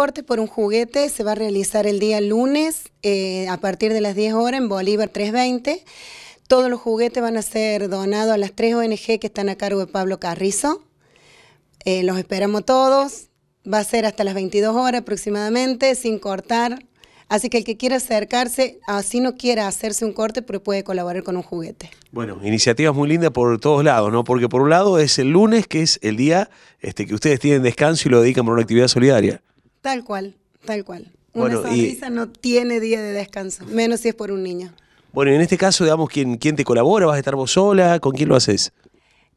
Corte por un juguete se va a realizar el día lunes eh, a partir de las 10 horas en Bolívar 320. Todos los juguetes van a ser donados a las tres ONG que están a cargo de Pablo Carrizo. Eh, los esperamos todos. Va a ser hasta las 22 horas aproximadamente, sin cortar. Así que el que quiera acercarse, así ah, no quiera hacerse un corte, pero puede colaborar con un juguete. Bueno, iniciativas muy lindas por todos lados, ¿no? Porque por un lado es el lunes, que es el día este, que ustedes tienen descanso y lo dedican por una actividad solidaria. Tal cual, tal cual. Una sonrisa no tiene día de descanso, menos si es por un niño. Bueno, en este caso, digamos, ¿quién, te colabora? ¿Vas a estar vos sola? ¿Con quién lo haces?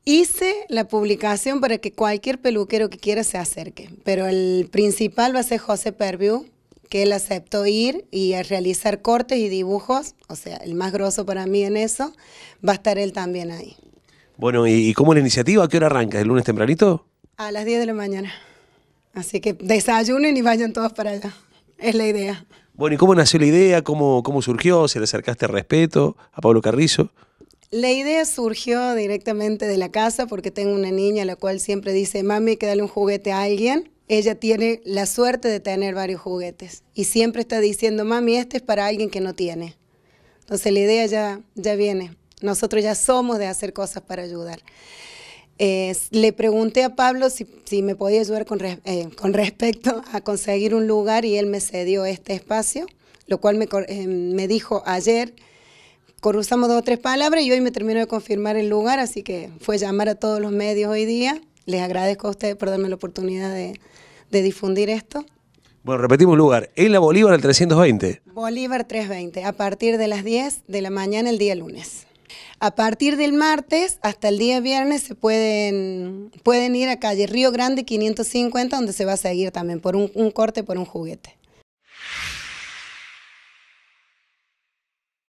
Hice la publicación para que cualquier peluquero que quiera se acerque, pero el principal va a ser José Perview, que él aceptó ir y realizar cortes y dibujos, o sea, el más grosso para mí en eso, va a estar él también ahí. Bueno, ¿y cómo la iniciativa? ¿A qué hora arranca? ¿El lunes tempranito? A las 10 de la mañana. Así que desayunen y vayan todos para allá. Es la idea. Bueno, ¿y cómo nació la idea? ¿Cómo, cómo surgió? ¿Se le acercaste respeto a Pablo Carrizo? La idea surgió directamente de la casa porque tengo una niña a la cual siempre dice, mami, que dale un juguete a alguien. Ella tiene la suerte de tener varios juguetes y siempre está diciendo, mami, este es para alguien que no tiene. Entonces la idea ya, ya viene. Nosotros ya somos de hacer cosas para ayudar le pregunté a Pablo si, si me podía ayudar eh, con, respecto a conseguir un lugar y él me cedió este espacio, lo cual me, em, me dijo ayer. Cruzamos dos o tres palabras y hoy me terminó de confirmar el lugar, así que fue llamar a todos los medios hoy día. Les agradezco a ustedes por darme la oportunidad de, difundir esto. Bueno, repetimos lugar. En la Bolívar, al 320. Bolívar 320, a partir de las 10 de la mañana el día lunes. A partir del martes hasta el día viernes se pueden, pueden ir a calle Río Grande 550, donde se va a seguir también por un, un corte por un juguete.